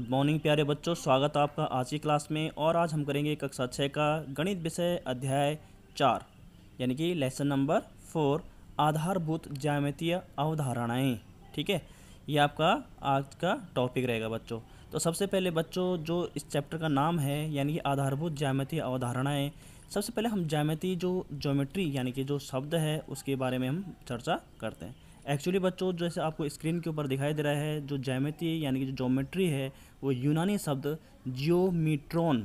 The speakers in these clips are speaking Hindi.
गुड मॉर्निंग प्यारे बच्चों स्वागत है आपका आज की क्लास में और आज हम करेंगे कक्षा छः का गणित विषय अध्याय चार यानी कि लेसन नंबर फोर आधारभूत ज्यामितीय अवधारणाएं ठीक है ये आपका आज का टॉपिक रहेगा बच्चों तो सबसे पहले बच्चों जो इस चैप्टर का नाम है यानी कि आधारभूत ज्यामितीय अवधारणाएँ सबसे पहले हम ज्यामिति जो ज्योमेट्री यानी कि जो शब्द है उसके बारे में हम चर्चा करते हैं एक्चुअली बच्चों जैसे आपको स्क्रीन के ऊपर दिखाई दे रहा है जो जैमेती यानी कि जो जोमेट्री है वो यूनानी शब्द जियोमीट्रॉन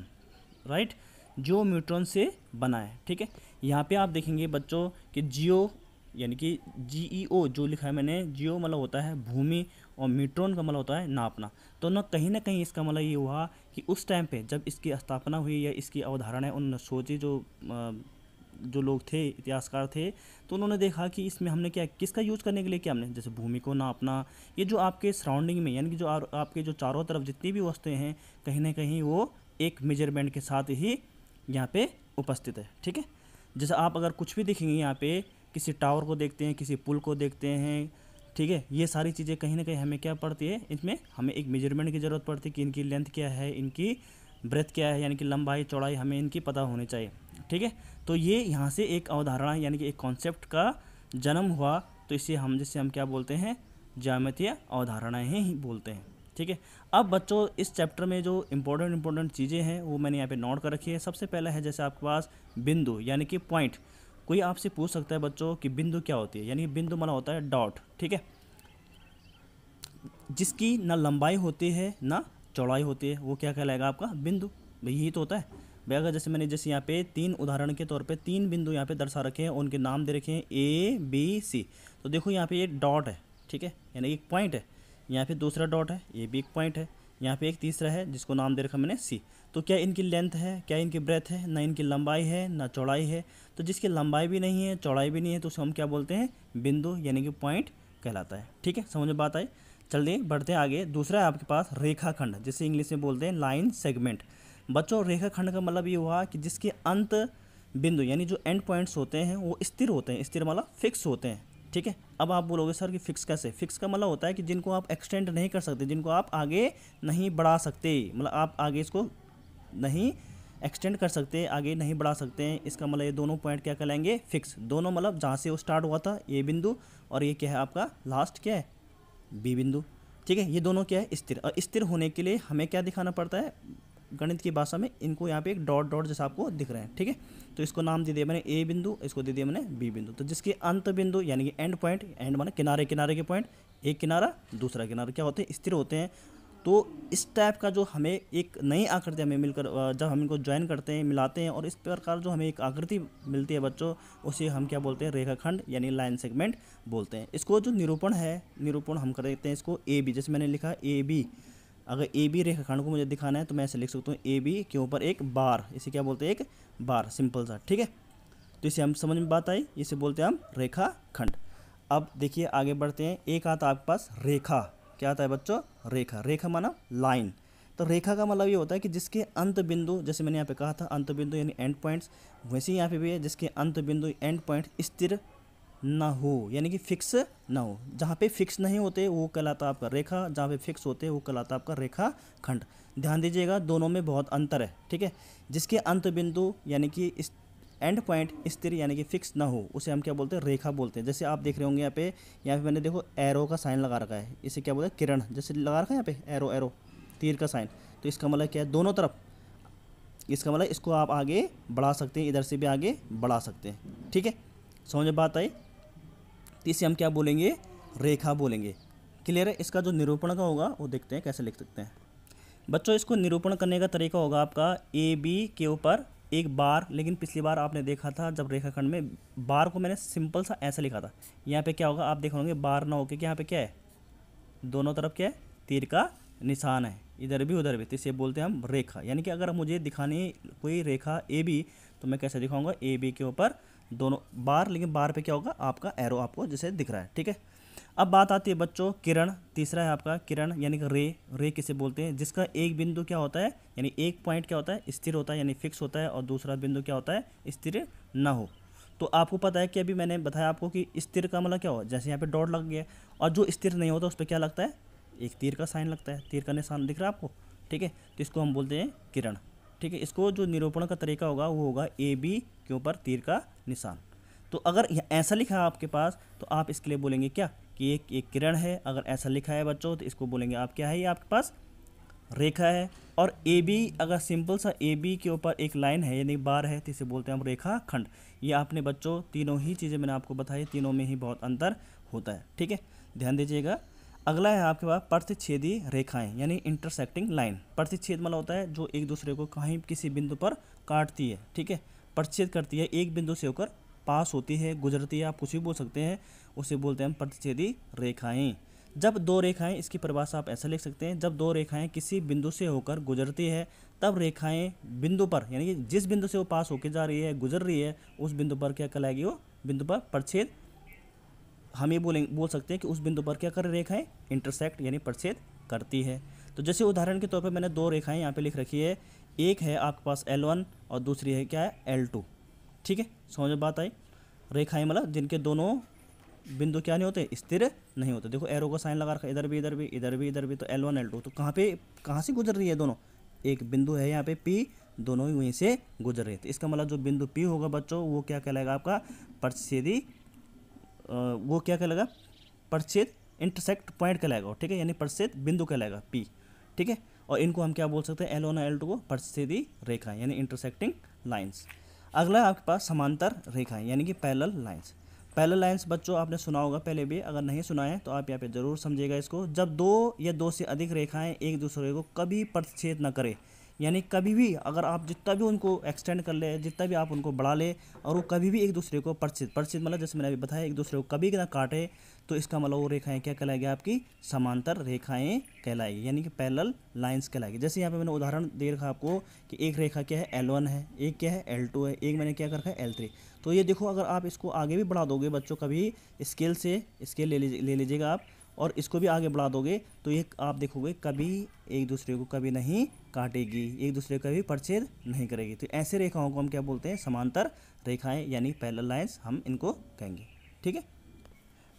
राइट जियो से बना है ठीक है यहाँ पे आप देखेंगे बच्चों कि जियो यानी कि जी ई ओ जो लिखा है मैंने जियो मतलब होता है भूमि और मीट्रॉन का मतलब होता है नापना तो ना कहीं ना कहीं इसका मतलब ये हुआ कि उस टाइम पे जब इसकी स्थापना हुई या इसकी अवधारणा उन सोची जो जो लोग थे इतिहासकार थे तो उन्होंने देखा कि इसमें हमने क्या किसका यूज़ करने के लिए क्या हमने जैसे भूमि को नापना ये जो आपके सराउंडिंग में यानी कि जो आपके जो चारों तरफ जितनी भी वस्तुएँ हैं कहीं ना कहीं वो एक मेजरमेंट के साथ ही यहाँ पर उपस्थित है ठीक है जैसे आप अगर कुछ भी देखेंगे यहाँ पे किसी टावर को देखते हैं किसी पुल को देखते हैं ठीक है ये सारी चीज़ें कहीं ना कहीं हमें क्या पड़ती है इसमें हमें एक मेजरमेंट की ज़रूरत पड़ती है कि इनकी लेंथ क्या है इनकी ब्रेथ क्या है यानी कि लंबाई चौड़ाई हमें इनकी पता होनी चाहिए ठीक है तो ये यहाँ से एक अवधारणा यानी कि एक कॉन्सेप्ट का जन्म हुआ तो इसे हम जिससे हम क्या बोलते हैं ज्यामितीय अवधारणाएँ ही बोलते हैं ठीक है अब बच्चों इस चैप्टर में जो इम्पोर्टेंट इम्पोर्टेंट चीज़ें हैं वो मैंने यहाँ पे नोट कर रखी है सबसे पहला है जैसे आपके पास बिंदु यानी कि पॉइंट कोई आपसे पूछ सकता है बच्चों कि बिंदु क्या होती है यानी कि बिंदु माना होता है डॉट ठीक है जिसकी ना लंबाई होती है ना चौड़ाई होती है वो क्या कहलाएगा आपका बिंदु भाई यही तो होता है भाई जैसे मैंने जैसे यहाँ पे तीन उदाहरण के तौर पे तीन बिंदु यहाँ पे दर्शा रखे हैं उनके नाम दे रखे हैं ए बी सी तो देखो यहाँ पे ये डॉट है ठीक है यानी एक पॉइंट है यहाँ पे दूसरा डॉट है ये भी एक पॉइंट है यहाँ पे एक तीसरा है जिसको नाम दे रखा मैंने सी तो क्या इनकी लेंथ है क्या इनकी ब्रेथ है ना इनकी लंबाई है ना चौड़ाई है तो जिसकी लंबाई भी नहीं है चौड़ाई भी नहीं है तो उसे हम क्या बोलते हैं बिंदु यानी कि पॉइंट कहलाता है ठीक है समझ में बात आई चलिए बढ़ते हैं आगे दूसरा है आपके पास रेखाखंड जिसे इंग्लिश में बोलते हैं लाइन सेगमेंट बच्चों रेखाखंड का मतलब ये हुआ कि जिसके अंत बिंदु यानी जो एंड पॉइंट्स होते हैं वो स्थिर होते हैं स्थिर मतलब फिक्स होते हैं ठीक है अब आप बोलोगे सर कि फिक्स कैसे फिक्स का मतलब होता है कि जिनको आप एक्सटेंड नहीं कर सकते जिनको आप आगे नहीं बढ़ा सकते मतलब आप आगे इसको नहीं एक्सटेंड कर सकते आगे नहीं बढ़ा सकते हैं इसका मतलब ये दोनों पॉइंट क्या कहलाएंगे फिक्स दोनों मतलब जहाँ से वो स्टार्ट हुआ था ये बिंदु और ये क्या है आपका लास्ट क्या है बी बिंदु ठीक है ये दोनों क्या है स्थिर और स्थिर होने के लिए हमें क्या दिखाना पड़ता है गणित की भाषा में इनको यहाँ पे एक डॉट डॉट जैसा आपको दिख रहे हैं ठीक है तो इसको नाम दे दिया मैंने ए बिंदु इसको दे दिया मैंने बी बिंदु तो जिसके अंत बिंदु यानी कि एंड पॉइंट एंड माने किनारे किनारे के पॉइंट एक किनारा दूसरा किनारा क्या होते हैं स्थिर होते हैं तो इस टाइप का जो हमें एक नई आकृति हमें मिलकर जब हम इनको ज्वाइन करते हैं मिलाते हैं और इस प्रकार जो हमें एक आकृति मिलती है बच्चों उसे हम क्या बोलते हैं रेखाखंड यानी लाइन सेगमेंट बोलते हैं इसको जो निरूपण है निरूपण हम कर देते हैं इसको ए बी जैसे मैंने लिखा ए बी अगर ए बी रेखाखंड को मुझे दिखाना है तो मैं ऐसे लिख सकता हूँ ए बी के ऊपर एक बार इसे क्या बोलते हैं एक बार सिंपल सा ठीक है तो इसे हम समझ में बात आई इसे बोलते हैं हम रेखा खंड अब देखिए आगे बढ़ते हैं एक आता है आपके पास रेखा क्या आता है बच्चों रेखा रेखा माना लाइन तो रेखा का मतलब ये होता है कि जिसके अंत बिंदु जैसे मैंने यहाँ पे कहा था अंत बिंदु यानी एंड पॉइंट्स वैसे ही यहाँ पे भी है जिसके अंत बिंदु एंड पॉइंट स्थिर ना हो यानी कि फिक्स ना हो जहाँ पे फिक्स नहीं होते वो कहलाता आपका रेखा जहाँ पे फिक्स होते वो कहलाता आपका रेखा खंड ध्यान दीजिएगा दोनों में बहुत अंतर है ठीक है जिसके अंत बिंदु यानी कि इस एंड पॉइंट स्थिर यानी कि फिक्स ना हो उसे हम क्या बोलते हैं रेखा बोलते हैं जैसे आप देख रहे होंगे यहाँ पे यहाँ पे मैंने देखो एरो का साइन लगा रखा है इसे क्या बोलते हैं किरण जैसे लगा रखा है यहाँ पे एरो एरो तीर का साइन तो इसका मतलब क्या है दोनों तरफ इसका मतलब इसको आप आगे बढ़ा सकते हैं इधर से भी आगे बढ़ा सकते हैं ठीक है समझ बात आई तो इसे हम क्या बोलेंगे रेखा बोलेंगे क्लियर है इसका जो निरूपण का होगा वो देखते हैं कैसे लिख सकते हैं बच्चों इसको निरूपण करने का तरीका होगा आपका ए बी के ऊपर एक बार लेकिन पिछली बार आपने देखा था जब रेखाखंड में बार को मैंने सिंपल सा ऐसा लिखा था यहाँ पे क्या होगा आप देखोगे बार ना होकर यहाँ पे क्या है दोनों तरफ क्या है तीर का निशान है इधर भी उधर भी तो इसे बोलते हैं हम रेखा यानी कि अगर मुझे दिखानी कोई रेखा ए बी तो मैं कैसे दिखाऊंगा ए बी के ऊपर दोनों बार लेकिन बार पे क्या होगा आपका एरो आपको जैसे दिख रहा है ठीक है अब बात आती है बच्चों किरण तीसरा है आपका किरण यानी कि रे रे किसे बोलते हैं जिसका एक बिंदु क्या होता है यानी एक पॉइंट क्या होता है स्थिर होता है यानी फिक्स होता है और दूसरा बिंदु क्या होता है स्थिर ना हो तो आपको पता है कि अभी मैंने बताया आपको कि स्थिर का मतलब क्या हो जैसे यहाँ पे डॉट लग गया और जो स्थिर नहीं होता उस पर क्या लगता है एक तीर का साइन लगता है तीर का निशान दिख रहा है आपको ठीक है तो इसको हम बोलते हैं किरण ठीक है इसको जो निरूपण का तरीका होगा वो होगा ए बी के ऊपर तीर का निशान तो अगर ऐसा लिखा है आपके पास तो आप इसके लिए बोलेंगे क्या कि एक एक किरण है अगर ऐसा लिखा है बच्चों तो इसको बोलेंगे आप क्या है ये आपके पास रेखा है और ए बी अगर सिंपल सा ए बी के ऊपर एक लाइन है यानी बार है तो इसे बोलते हैं हम रेखा खंड ये आपने बच्चों तीनों ही चीज़ें मैंने आपको बताई तीनों में ही बहुत अंतर होता है ठीक है ध्यान दीजिएगा अगला है आपके पास प्रतिच्छेदी रेखाएं यानी इंटरसेक्टिंग लाइन प्रतिच्छेद मतलब होता है जो एक दूसरे को कहीं किसी बिंदु पर काटती है ठीक है प्रतिच्छेद करती है एक बिंदु से होकर पास होती है गुजरती है आप कुछ भी बोल सकते हैं उसे बोलते हैं हम प्रतिच्छेदी रेखाएं जब दो रेखाएं इसकी परिभाषा आप ऐसा लिख सकते हैं जब दो रेखाएं किसी बिंदु से होकर गुजरती है तब रेखाएं बिंदु पर यानी कि जिस बिंदु से वो पास होकर जा रही है गुजर रही है उस बिंदु पर क्या कहलाएगी वो बिंदु पर प्रतिच्छेद हम ये बोलेंगे बोल सकते हैं कि उस बिंदु पर क्या कर रेखाएं इंटरसेक्ट यानी प्रच्छेद करती है तो जैसे उदाहरण के तौर पर मैंने दो रेखाएं यहाँ पे लिख रखी है एक है आपके पास L1 और दूसरी है क्या है एल ठीक है समझ में बात आई रेखाएँ मतलब जिनके दोनों बिंदु क्या नहीं होते स्थिर नहीं होते देखो एरो का साइन लगा रखा इधर भी इधर भी इधर भी इधर भी तो एल वन एल टू तो कहाँ पे कहाँ से गुजर रही है दोनों एक बिंदु है यहाँ पे पी दोनों ही वहीं से गुजर रहे थे तो इसका मतलब जो बिंदु पी होगा बच्चों वो क्या कहलाएगा आपका प्रतिषेधी वो क्या कहलाएगा परछेद इंटरसेक्ट पॉइंट कहलाएगा ठीक है यानी परछेद बिंदु कहलाएगा पी ठीक है और इनको हम क्या बोल सकते हैं एल वन एल टू को परछेदी रेखाएँ यानी इंटरसेक्टिंग लाइन्स अगला आपके पास समांतर रेखाएं यानी कि पैरल लाइन्स पैरल लाइन्स बच्चों आपने सुना होगा पहले भी अगर नहीं सुना है तो आप यहाँ पे ज़रूर समझिएगा इसको जब दो या दो से अधिक रेखाएं एक दूसरे को कभी प्रतिच्छेद न करें यानी कभी भी अगर आप जितना भी उनको एक्सटेंड कर ले जितना भी आप उनको बढ़ा ले और वो कभी भी एक दूसरे को परिचित परिचित मतलब जैसे मैंने अभी बताया एक दूसरे को कभी ना काटे तो इसका मतलब वो रेखाएँ क्या कहलाएगी आपकी समांतर रेखाएँ कहलाएगी यानी कि पैरल लाइन्स कहलाएगी जैसे यहाँ पे मैंने उदाहरण दे रखा आपको कि एक रेखा क्या है एल वन है एक क्या है एल टू है एक मैंने क्या कर रखा है एल थ्री तो ये देखो अगर आप इसको आगे भी बढ़ा दोगे बच्चों कभी स्केल से स्केल ले लीजिएगा आप और इसको भी आगे बढ़ा दोगे तो ये आप देखोगे कभी एक दूसरे को कभी नहीं काटेगी एक दूसरे का भी परछेद नहीं करेगी तो ऐसे रेखाओं को हम क्या बोलते हैं समांतर रेखाएं यानी पैरल लाइन्स हम इनको कहेंगे ठीक है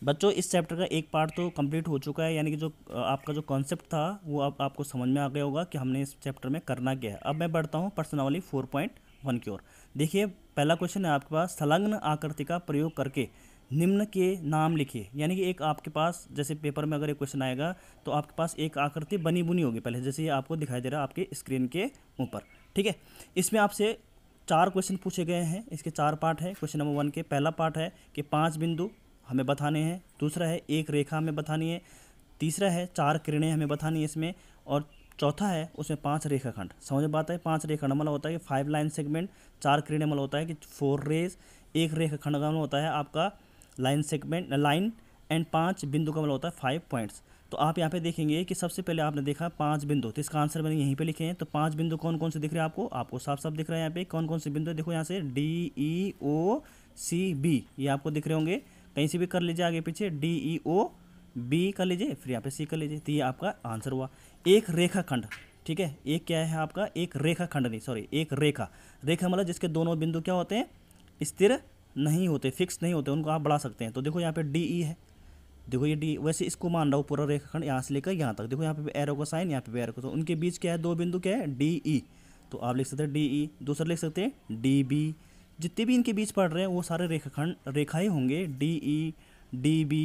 बच्चों इस चैप्टर का एक पार्ट तो कंप्लीट हो चुका है यानी कि जो आपका जो कॉन्सेप्ट था वो अब आप, आपको समझ में आ गया होगा कि हमने इस चैप्टर में करना क्या है अब मैं बढ़ता हूँ पर्सनवली फोर पॉइंट वन की ओर देखिए पहला क्वेश्चन है आपके पास संलग्न आकृति का प्रयोग करके निम्न के नाम लिखिए यानी कि एक आपके पास जैसे पेपर में अगर एक क्वेश्चन आएगा तो आपके पास एक आकृति बनी बुनी होगी पहले जैसे ये आपको दिखाई दे रहा है आपके स्क्रीन के ऊपर ठीक है इसमें आपसे चार क्वेश्चन पूछे गए हैं इसके चार पार्ट है क्वेश्चन नंबर वन के पहला पार्ट है कि पाँच बिंदु हमें बताने हैं दूसरा है एक रेखा हमें बतानी है तीसरा है चार किरणें हमें बतानी है इसमें और चौथा है उसमें पांच रेखाखंड समझ बात है पांच रेखाखंड मतलब होता है कि फाइव लाइन सेगमेंट चार किरणें मतलब होता है कि फोर रेज एक रेखाखंड का मतलब होता है आपका लाइन सेगमेंट लाइन एंड पाँच बिंदु का मतलब होता है फाइव पॉइंट्स तो आप यहाँ पे देखेंगे कि सबसे पहले आपने देखा पांच बिंदु तो इसका आंसर मैंने यहीं पे लिखे हैं तो पांच बिंदु कौन कौन से दिख रहे हैं आपको आपको साफ साफ दिख रहा है यहाँ पे कौन कौन से बिंदु देखो यहाँ से डी ई ओ सी बी ये आपको दिख रहे होंगे कहीं से भी कर लीजिए आगे पीछे डी ई ओ बी कर लीजिए फिर यहाँ पे सी कर लीजिए तो ये आपका आंसर हुआ एक रेखाखंड ठीक है एक क्या है आपका एक रेखाखंड नहीं सॉरी एक रेखा रेखा मतलब जिसके दोनों बिंदु क्या होते हैं स्थिर नहीं होते फिक्स नहीं होते उनको आप बढ़ा सकते हैं तो देखो यहाँ पे डी ई e है देखो ये डी वैसे इसको मान रहा हूँ पूरा रेखाखंड यहाँ से लेकर यहाँ तक देखो यहाँ पे एरो का साइन यहाँ पे एरो का तो उनके बीच क्या है दो बिंदु क्या है डी ई e। तो आप लिख सकते हैं डी ई e, दूसरा लिख सकते हैं डी बी जितने भी इनके बीच पढ़ रहे हैं वो सारे रेखाखंड ही होंगे डी ई डी बी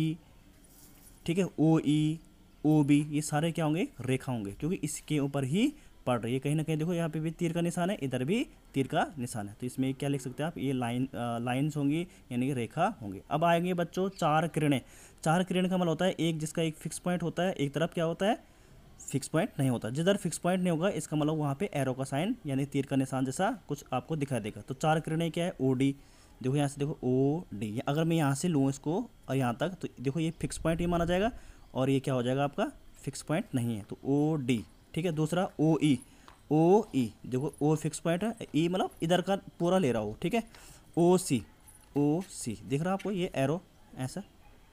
ठीक है ओ ई ओ बी ये सारे क्या होंगे रेखा होंगे क्योंकि इसके ऊपर ही पड़ रही है कहीं ना कहीं देखो यहाँ पे भी तीर का निशान है इधर भी तीर का निशान है तो इसमें क्या लिख सकते हैं आप ये लाइन लाइन्स होंगी यानी कि रेखा होंगी अब आएंगे बच्चों चार किरणें चार किरण का मतलब होता है एक जिसका एक फिक्स पॉइंट होता है एक तरफ क्या होता है फिक्स पॉइंट नहीं होता जिधर फिक्स पॉइंट नहीं होगा इसका मतलब वहाँ पर एरो का साइन यानी तीर का निशान जैसा कुछ आपको दिखाई देगा तो चार किरणें क्या है ओ डी देखो यहाँ से देखो ओ डी अगर मैं यहाँ से लूँ इसको और यहाँ तक तो देखो ये फिक्स पॉइंट ही माना जाएगा और ये क्या हो जाएगा आपका फिक्स पॉइंट नहीं है तो ओ डी ठीक है दूसरा ओ ई ओ ई देखो ओ फिक्स पॉइंट है ई e मतलब इधर का पूरा ले रहा हो ठीक है ओ सी ओ सी दिख रहा आपको ये एरो ऐसा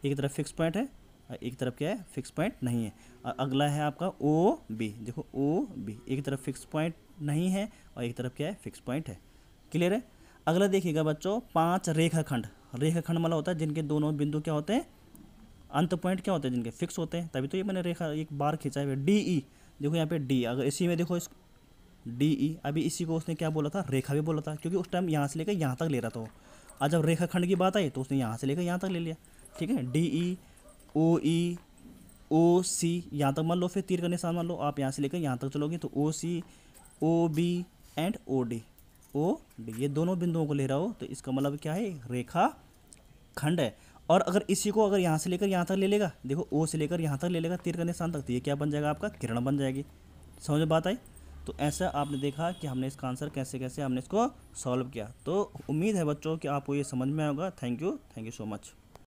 एक तरफ फिक्स पॉइंट है और एक तरफ क्या है फिक्स पॉइंट नहीं है और अगला है आपका ओ बी देखो ओ बी एक तरफ फिक्स पॉइंट नहीं है और एक तरफ क्या है फिक्स पॉइंट है क्लियर है अगला देखिएगा बच्चों पांच रेखाखंड रेखाखंड मतलब होता है जिनके दोनों बिंदु क्या होते हैं अंत पॉइंट क्या होते हैं जिनके फिक्स होते हैं तभी तो ये मैंने रेखा एक बार खींचा है डी ई e, देखो यहाँ पे डी अगर इसी में देखो इस डी ई अभी इसी को उसने क्या बोला था रेखा भी बोला था क्योंकि उस टाइम यहाँ से लेकर यहाँ तक ले रहा था वो आज जब रेखाखंड की बात आई तो उसने यहाँ से लेकर यहाँ तक ले लिया ठीक है डी ई ओ ई ओ सी यहाँ तक मान लो फिर तीर का निशान मान लो आप यहाँ से लेकर यहाँ तक चलोगे तो O C O B and O D O D ये दोनों बिंदुओं को ले रहा हो तो इसका मतलब क्या है रेखा खंड है और अगर इसी को अगर यहाँ से लेकर यहाँ तक ले लेगा देखो ओ से लेकर यहाँ तक ले लेगा तीर का निशान तक तो ये क्या बन जाएगा आपका किरण बन जाएगी समझ में बात आई तो ऐसा आपने देखा कि हमने इसका आंसर कैसे कैसे हमने इसको सॉल्व किया तो उम्मीद है बच्चों कि आपको ये समझ में आएगा thank you thank you so much